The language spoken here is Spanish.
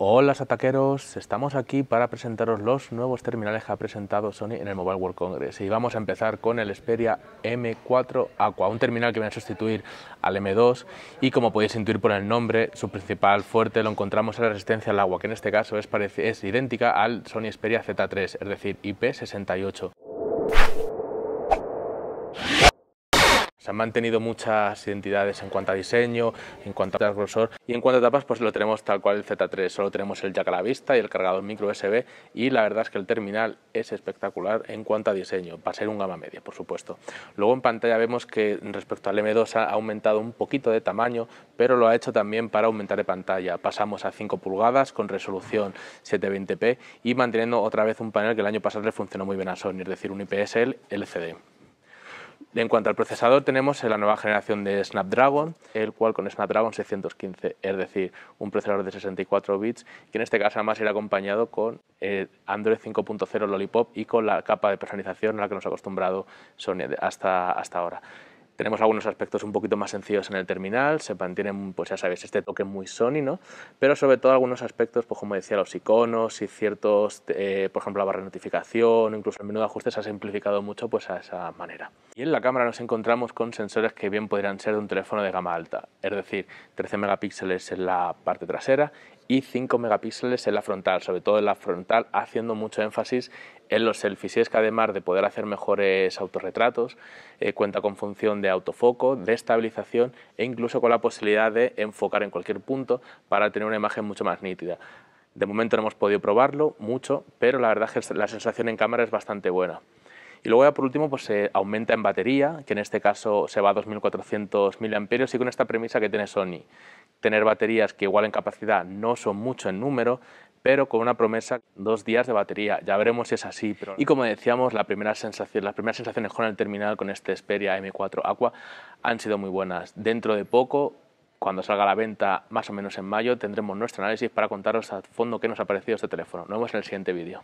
Hola ataqueros, estamos aquí para presentaros los nuevos terminales que ha presentado Sony en el Mobile World Congress y vamos a empezar con el Xperia M4 Aqua, un terminal que viene a sustituir al M2 y como podéis intuir por el nombre, su principal fuerte lo encontramos en la resistencia al agua, que en este caso es, es idéntica al Sony Xperia Z3, es decir, IP68. Se han mantenido muchas identidades en cuanto a diseño, en cuanto a grosor y en cuanto a tapas pues lo tenemos tal cual el Z3, solo tenemos el jack a la vista y el cargador micro USB y la verdad es que el terminal es espectacular en cuanto a diseño, va a ser un gama media por supuesto. Luego en pantalla vemos que respecto al M2 ha aumentado un poquito de tamaño pero lo ha hecho también para aumentar de pantalla, pasamos a 5 pulgadas con resolución 720p y manteniendo otra vez un panel que el año pasado le funcionó muy bien a Sony, es decir un IPS LCD. En cuanto al procesador, tenemos la nueva generación de Snapdragon, el cual con Snapdragon 615, es decir, un procesador de 64 bits, que en este caso además irá acompañado con eh, Android 5.0 Lollipop y con la capa de personalización a la que nos ha acostumbrado Sony hasta, hasta ahora. Tenemos algunos aspectos un poquito más sencillos en el terminal, se mantienen, pues ya sabéis, este toque muy Sony, ¿no? Pero sobre todo algunos aspectos, pues como decía, los iconos y ciertos, eh, por ejemplo, la barra de notificación, incluso el menú de ajustes se ha simplificado mucho pues a esa manera. Y en la cámara nos encontramos con sensores que bien podrían ser de un teléfono de gama alta, es decir, 13 megapíxeles en la parte trasera y 5 megapíxeles en la frontal, sobre todo en la frontal, haciendo mucho énfasis en los selfies. es que además de poder hacer mejores autorretratos, eh, cuenta con función de autofoco, de estabilización e incluso con la posibilidad de enfocar en cualquier punto para tener una imagen mucho más nítida. De momento no hemos podido probarlo mucho, pero la verdad es que la sensación en cámara es bastante buena. Y luego ya por último pues se eh, aumenta en batería, que en este caso se va a 2400 mAh y con esta premisa que tiene Sony, tener baterías que igual en capacidad no son mucho en número, pero con una promesa dos días de batería. Ya veremos si es así. Y como decíamos, las primeras sensaciones con el terminal, con este Xperia M4 Aqua, han sido muy buenas. Dentro de poco, cuando salga a la venta, más o menos en mayo, tendremos nuestro análisis para contaros a fondo qué nos ha parecido este teléfono. Nos vemos en el siguiente vídeo.